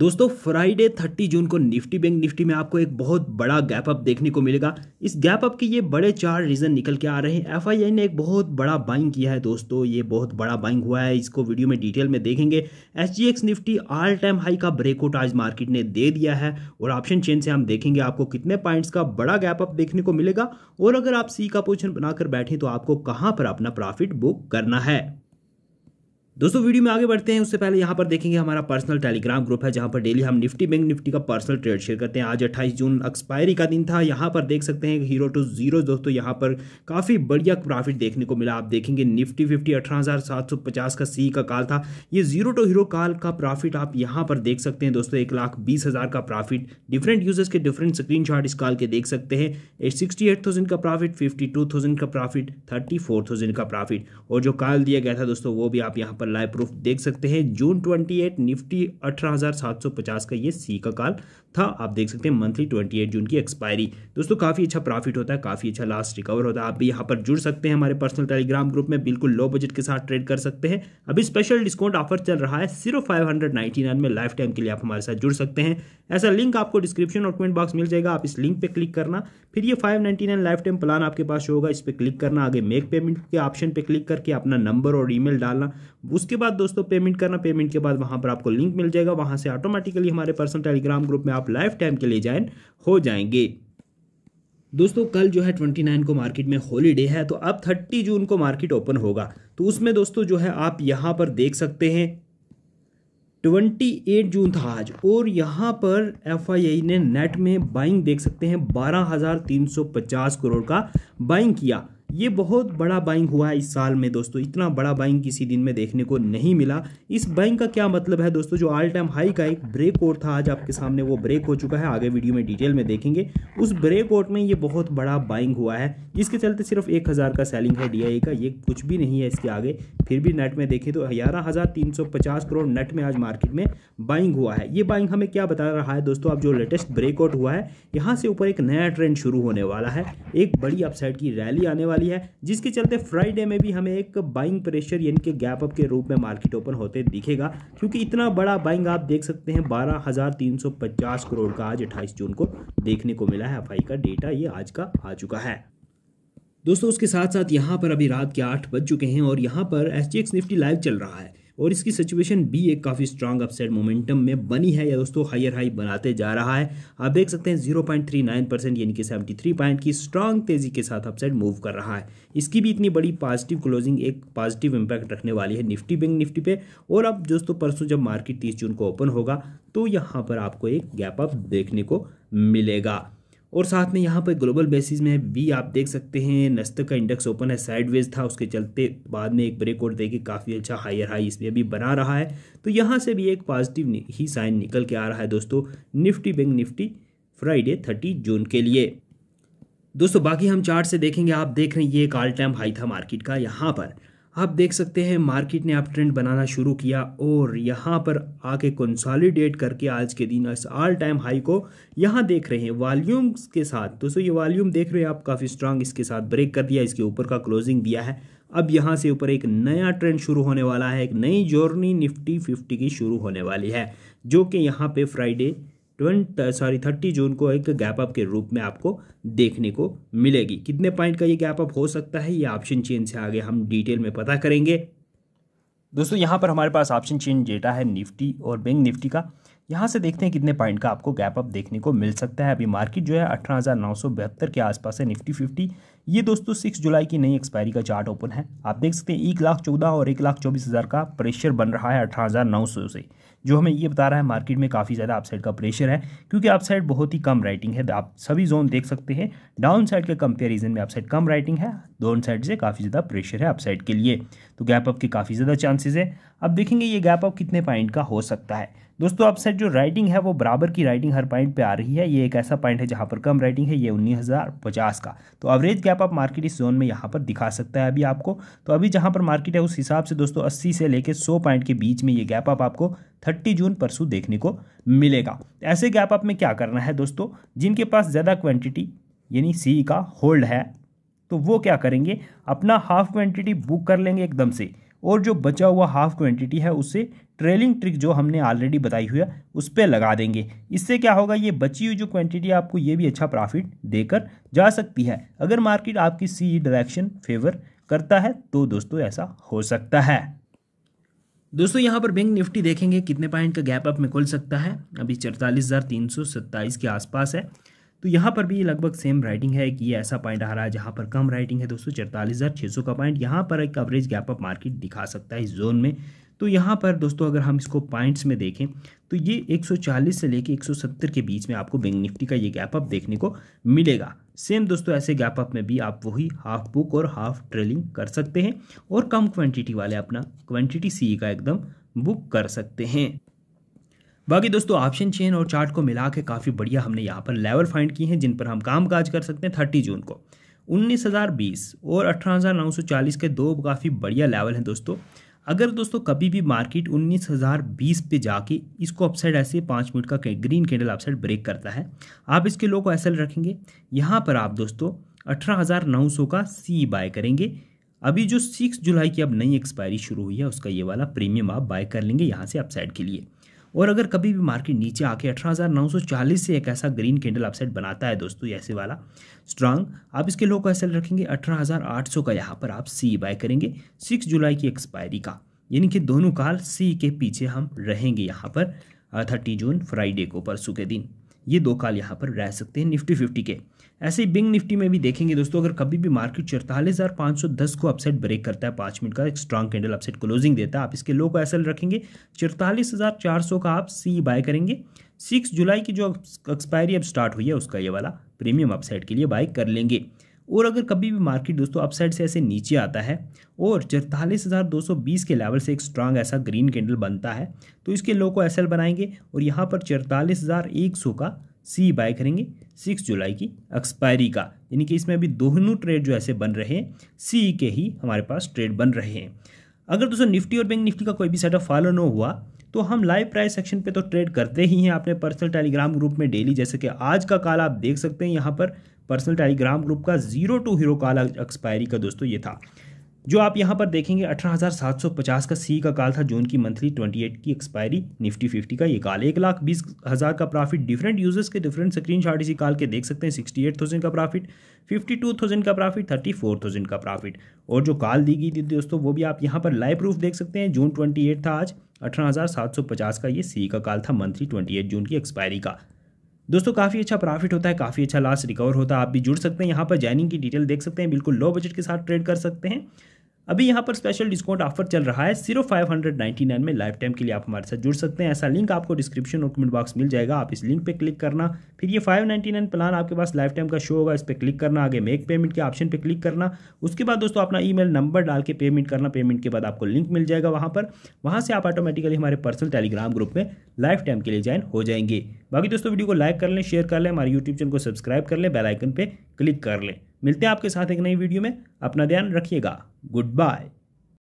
दोस्तों फ्राइडे 30 जून को Nifty Bank Nifty में आपको एक बहुत बड़ा गैप अप देखने को मिलेगा इस गैप अप के ये बड़े चार रीज़न निकल के आ रहे हैं एफ ने एक बहुत बड़ा बाइंग किया है दोस्तों ये बहुत बड़ा बाइंग हुआ है इसको वीडियो में डिटेल में देखेंगे एच निफ्टी ऑल टाइम हाई का ब्रेकआउट आज मार्केट ने दे दिया है और ऑप्शन चेन से हम देखेंगे आपको कितने पॉइंट्स का बड़ा गैप अप देखने को मिलेगा और अगर आप सी का पोजिशन बनाकर बैठें तो आपको कहाँ पर अपना प्रॉफिट बुक करना है दोस्तों वीडियो में आगे बढ़ते हैं उससे पहले यहाँ पर देखेंगे हमारा पर्सनल टेलीग्राम ग्रुप है जहाँ पर डेली हम निफ्टी बैंक निफ्टी का पर्सनल ट्रेड शेयर करते हैं आज अट्ठाईस जून एक्सपायरी का दिन था यहाँ पर देख सकते हैं हीरो टू जीरो दोस्तों यहाँ पर काफ़ी बढ़िया प्रॉफिट देखने को मिला आप देखेंगे निफ्टी फिफ्टी अठारह का सी का काल था ये जीरो टू हीरो काल का प्रॉफिट आप यहाँ पर देख सकते हैं दोस्तों एक लाख बीस हज़ार का प्रॉफिट डिफरेंट यूजर्स के डिफरेंट स्क्रीन इस काल के देख सकते हैं सिक्सटी एट थाउजेंड का प्रॉफिट फिफ्टी टू थाउजेंड का प्रॉफिट थर्टी फोर थाउजेंड का प्रॉफिट और जो काल दिया गया था दोस्तों वो भी आप यहाँ पर लाइव प्रूफ देख सकते हैं जून 28 निफ्टी 18,750 का ये सी का काल था आप देख सकते हैं मंथली ट्वेंटी एट जून की एक्सपायरी दोस्तों काफ़ी अच्छा प्रॉफिट होता है काफ़ी अच्छा लास्ट रिकवर होता है आप भी यहाँ पर जुड़ सकते हैं हमारे पर्सनल टेलीग्राम ग्रुप में बिल्कुल लो बजट के साथ ट्रेड कर सकते हैं अभी स्पेशल डिस्काउंट ऑफर चल रहा है सिर्फ फाइव हंड्रेड नाइन्टी नाइन में लाइफ टाइम के लिए आप हमारे साथ जुड़ सकते हैं ऐसा लिंक आपको डिस्क्रिप्शन और कमेंट बॉक्स मिल जाएगा आप इस लिंक पर क्लिक करना फिर ये five ninety nine lifetime plan आपके पास होगा इस पर क्लिक करना आगे मेक पेमेंट के ऑप्शन पर क्लिक करके अपना नंबर और मेल डालना उसके बाद दोस्तों पेमेंट करना पेमेंट के बाद वहाँ पर आपको लिंक मिल जाएगा वहाँ से ऑटोमेटिकली हमारे पर्सनल टेलीग्राम ग्रुप में आप आप लाइफ टाइम के लिए ज्वाइन हो जाएंगे दोस्तों कल जो है ट्वेंटी नाइन को मार्केट में हॉलीडे है तो अब थर्टी जून को मार्केट ओपन होगा तो उसमें दोस्तों जो है आप यहाँ पर देख सकते हैं ट्वेंटी एट जून था आज और यहाँ पर एफ ने नेट में बाइंग देख सकते हैं बारह हज़ार तीन सौ पचास करोड़ का बाइंग किया ये बहुत बड़ा बाइंग हुआ है इस साल में दोस्तों इतना बड़ा बाइंग किसी दिन में देखने को नहीं मिला इस बाइंग का क्या मतलब है दोस्तों जो ऑल टाइम हाई का एक ब्रेक आउट था आज आपके सामने वो ब्रेक हो चुका है आगे वीडियो में डिटेल में देखेंगे उस ब्रेक आउट में ये बहुत बड़ा बाइंग हुआ है जिसके चलते सिर्फ एक हज़ार का सेलिंग है डी का ये कुछ भी नहीं है इसके आगे फिर भी नेट में देखें तो ग्यारह हज़ार तीन सौ पचास करोड़ नेट में आज मार्केट में बाइंग हुआ है ये बाइंग हमें क्या बता रहा है दोस्तों अब जो लेटेस्ट ब्रेकआउट हुआ है यहाँ से ऊपर एक नया ट्रेंड शुरू होने वाला है एक बड़ी अपसाइड की रैली आने वाली वाली है जिसके चलते फ्राइडे में भी हमें एक बाइंग प्रेशर यानी कि गैप अप के रूप में मार्केट ओपन होते दिखेगा क्योंकि इतना बड़ा बाइंग आप देख सकते हैं बारह करोड़ का आज अट्ठाईस जून को देखने को मिला है एफ का डेटा ये आज का आ चुका है दोस्तों उसके साथ साथ यहाँ पर अभी रात के आठ बज चुके हैं और यहाँ पर एस निफ्टी लाइव चल रहा है और इसकी सिचुएशन भी एक काफ़ी स्ट्रांग अपसाइड मोमेंटम में बनी है या दोस्तों हायर हाई बनाते जा रहा है आप देख सकते हैं 0.39 परसेंट यानी कि 73 पॉइंट की स्ट्रांग तेज़ी के साथ अपसाइड मूव कर रहा है इसकी भी इतनी बड़ी पॉजिटिव क्लोजिंग एक पॉजिटिव इम्पैक्ट रखने वाली है निफ्टी बैंक निफ्टी पे और अब दोस्तों परसों जब मार्केट तीस जून को ओपन होगा तो यहाँ पर आपको एक गैप अप देखने को मिलेगा और साथ में यहाँ पर ग्लोबल बेसिस में भी आप देख सकते हैं नस्तक का इंडेक्स ओपन है साइडवेज था उसके चलते बाद में एक ब्रेक और देके काफ़ी अच्छा हायर हाई इसमें भी बना रहा है तो यहाँ से भी एक पॉजिटिव ही साइन निकल के आ रहा है दोस्तों Nifty Bank Nifty Friday thirty June के लिए दोस्तों बाकी हम चार्ट से देखेंगे आप देख रहे हैं ये एक ऑल टाइम हाई था मार्केट का यहाँ पर आप देख सकते हैं मार्केट ने आप ट्रेंड बनाना शुरू किया और यहाँ पर आके कंसॉलिडेट करके आज के दिन इस ऑल टाइम हाई को यहाँ देख रहे हैं वॉल्यूम के साथ दोस्तों ये वॉल्यूम देख रहे हैं आप काफ़ी स्ट्रांग इसके साथ ब्रेक कर दिया इसके ऊपर का क्लोजिंग दिया है अब यहाँ से ऊपर एक नया ट्रेंड शुरू होने वाला है एक नई जर्नी निफ्टी फिफ्टी की शुरू होने वाली है जो कि यहाँ पर Friday twenty sorry thirty June को एक गैप अप के रूप में आपको देखने को मिलेगी कितने पॉइंट का ये गैप अप हो सकता है ये ऑप्शन चेन से आगे हम डिटेल में पता करेंगे दोस्तों यहाँ पर हमारे पास ऑप्शन चेन डेटा है निफ्टी और बैंक निफ्टी का यहाँ से देखते हैं कितने पॉइंट का आपको गैप अप देखने को मिल सकता है अभी मार्केट जो है अठारह के आसपास है निफ्टी फिफ्टी ये दोस्तों सिक्स जुलाई की नई एक्सपायरी का चार्ट ओपन है आप देख सकते हैं एक लाख चौदह और एक लाख चौबीस हज़ार का प्रेशर बन रहा है अठारह से जो हमें ये बता रहा है मार्केट में काफ़ी ज़्यादा अपसाइड का प्रेशर है क्योंकि अपसाइड बहुत ही कम राइटिंग है आप सभी जोन देख सकते हैं डाउन साइड के कंपेरिजन में अपसाइड कम राइटिंग है दोनों साइड से काफ़ी ज़्यादा प्रेशर है अपसाइड के लिए तो गैप अप के काफ़ी ज़्यादा चांसेज है अब देखेंगे ये गैप अब कितने पॉइंट का हो सकता है दोस्तों अब सर जो राइटिंग है वो बराबर की राइटिंग हर पॉइंट पे आ रही है ये एक ऐसा पॉइंट है जहाँ पर कम राइटिंग है ये उन्नीस हज़ार पचास का तो एवरेज गैप आप मार्केट इस जोन में यहाँ पर दिखा सकता है अभी आपको तो अभी जहाँ पर मार्केट है उस हिसाब से दोस्तों अस्सी से लेकर सौ पॉइंट के बीच में ये गैप आप आपको थर्टी जून परसों देखने को मिलेगा ऐसे गैप आप में क्या करना है दोस्तों जिनके पास ज़्यादा क्वान्टिटी यानी सी का होल्ड है तो वो क्या करेंगे अपना हाफ क्वान्टिटी बुक कर लेंगे एकदम से और जो बचा हुआ हाफ क्वांटिटी है उसे ट्रेलिंग ट्रिक जो हमने ऑलरेडी बताई हुई है उस पर लगा देंगे इससे क्या होगा ये बची हुई जो क्वांटिटी आपको ये भी अच्छा प्रॉफिट देकर जा सकती है अगर मार्केट आपकी सी डायरेक्शन फेवर करता है तो दोस्तों ऐसा हो सकता है दोस्तों यहाँ पर बैंक निफ्टी देखेंगे कितने पॉइंट का गैप अप में खुल सकता है अभी चौतालीस के आसपास है तो यहाँ पर भी लगभग सेम राइटिंग है कि ये ऐसा पॉइंट आ रहा है जहाँ पर कम राइटिंग है दोस्तों चौतालीस हज़ार छः सौ का पॉइंट यहाँ पर एक कवरेज गैप अप मार्केट दिखा सकता है इस जोन में तो यहाँ पर दोस्तों अगर हम इसको पॉइंट्स में देखें तो ये 140 से लेके 170 के बीच में आपको बैंक निफ्टी का ये गैप अप देखने को मिलेगा सेम दोस्तों ऐसे गैप अप में भी आप वही हाफ बुक और हाफ ट्रेलिंग कर सकते हैं और कम क्वांटिटी वाले अपना क्वांटिटी सी का एकदम बुक कर सकते हैं बाकी दोस्तों ऑप्शन चेन और चार्ट को मिला के काफ़ी बढ़िया हमने यहाँ पर लेवल फाइंड किए हैं जिन पर हम काम काज कर सकते हैं थर्टी जून को उन्नीस हज़ार बीस और अठारह हज़ार नौ सौ चालीस के दो काफ़ी बढ़िया लेवल हैं दोस्तों अगर दोस्तों कभी भी मार्केट उन्नीस हज़ार बीस पे जाके इसको अपसाइड ऐसे पाँच मिनट का ग्रीन कैंडल अपसाइड ब्रेक करता है आप इसके लो को ऐसे रखेंगे यहाँ पर आप दोस्तों अठारह हज़ार नौ सौ का सी बाय करेंगे अभी जो सिक्स जुलाई की अब नई एक्सपायरी शुरू हुई है उसका ये वाला प्रीमियम आप बाय कर लेंगे यहाँ से अपसाइड के लिए और अगर कभी भी मार्केट नीचे आके 18,940 से एक ऐसा ग्रीन कैंडल अपसेट बनाता है दोस्तों ऐसे वाला स्ट्रांग आप इसके लो का ऐसे रखेंगे 18,800 का यहाँ पर आप सी बाय करेंगे 6 जुलाई की एक्सपायरी का यानी कि दोनों काल सी के पीछे हम रहेंगे यहाँ पर थर्टी जून फ्राइडे को परसों के दिन ये दो काल यहाँ पर रह सकते हैं निफ्टी फिफ्टी के ऐसे ही बिंग निफ्टी में भी देखेंगे दोस्तों अगर कभी भी मार्केट चौतालीस हज़ार पाँच सौ दस को अपसेट ब्रेक करता है पाँच मिनट का एक स्ट्रांग कैंडल अपसेट क्लोजिंग देता है आप इसके लो को ऐसे रखेंगे चौतालीस हज़ार चार सौ का आप सी बाय करेंगे सिक्स जुलाई की जो एक्सपायरी अब स्टार्ट हुई है उसका ये वाला प्रीमियम अपसेट के लिए बाय कर लेंगे और अगर कभी भी मार्केट दोस्तों अपसाइड से ऐसे नीचे आता है और चौतालीस हज़ार दो सौ बीस के लेवल से एक स्ट्रांग ऐसा ग्रीन कैंडल बनता है तो इसके लो को एस एल बनाएंगे और यहाँ पर चौतालीस हज़ार एक सौ का सी बाय करेंगे सिक्स जुलाई की एक्सपायरी का यानी कि इसमें अभी दोनों ट्रेड जो ऐसे बन रहे हैं सी के ही हमारे पास ट्रेड बन रहे हैं अगर दोस्तों निफ्टी और बैंक निफ्टी का कोई भी सेटअप फॉलो न हुआ तो हम लाइव प्राइस सेक्शन पे तो ट्रेड करते ही हैं अपने पर्सनल टेलीग्राम ग्रुप में डेली जैसे कि आज का काल आप देख सकते हैं यहाँ पर पर्सनल टेलीग्राम ग्रुप का zero to hero call expiry का दोस्तों ये था जो आप यहाँ पर देखेंगे पचास का सी का काल था जून की मंथली 28 की एक्सपायरी निफ्टी 50 का ये काल एक लाख बीस हज़ार का प्रॉफिट डिफरेंट यूजर्स के डिफरेंट स्क्रीनशॉट इसी काल के देख सकते हैं 68,000 का प्रॉफिट 52,000 का प्रॉफिट 34,000 का प्रॉफिट और जो काल दी गई थी दोस्तों वो भी आप यहाँ पर लाइव प्रूफ देख सकते हैं जून ट्वेंटी था आज पचास का ये सी का काल था मंथली ट्वेंटी जून की एक्सपायरी का दोस्तों काफ़ी अच्छा प्रॉफिट होता है काफ़ी अच्छा लॉस रिकवर होता है आप भी जुड़ सकते हैं यहाँ पर जैनिंग की डिटेल देख सकते हैं बिल्कुल लो बजट के साथ ट्रेड कर सकते हैं अभी यहाँ पर स्पेशल डिस्काउंट ऑफर चल रहा है सिर्फ फाइव हंड्रेड नाइन्टी नाइन में लाइफ टाइम के लिए आप हमारे साथ जुड़ सकते हैं ऐसा लिंक आपको डिस्क्रिप्शन और कमेंट बॉक्स मिल जाएगा आप इस लिंक पे क्लिक करना फिर ये फाइव नाइन्टी नाइन प्लान आपके पास लाइफ टाइम का शो होगा इस पर क्लिक करना आगे मेक पेमेंट के ऑप्शन पर क्लिक करना उसके बाद दोस्तों अपना ई नंबर डाल के पेमेंट करना पेमेंट के बाद आपको लिंक मिल जाएगा वहाँ पर वहाँ से आप ऑटोमेटिकली हमारे पर्सनल टेलीग्राम ग्रुप में लाइफ टाइम के लिए ज्वाइन हो जाएंगे बाकी दोस्तों वीडियो को लाइक कर लें शेयर कर लें हमारे यूट्यूब चैनल को सब्सक्राइब कर लें बेलाइकन पर क्लिक कर लें मिलते हैं आपके साथ एक नई वीडियो में अपना ध्यान रखिएगा गुड बाय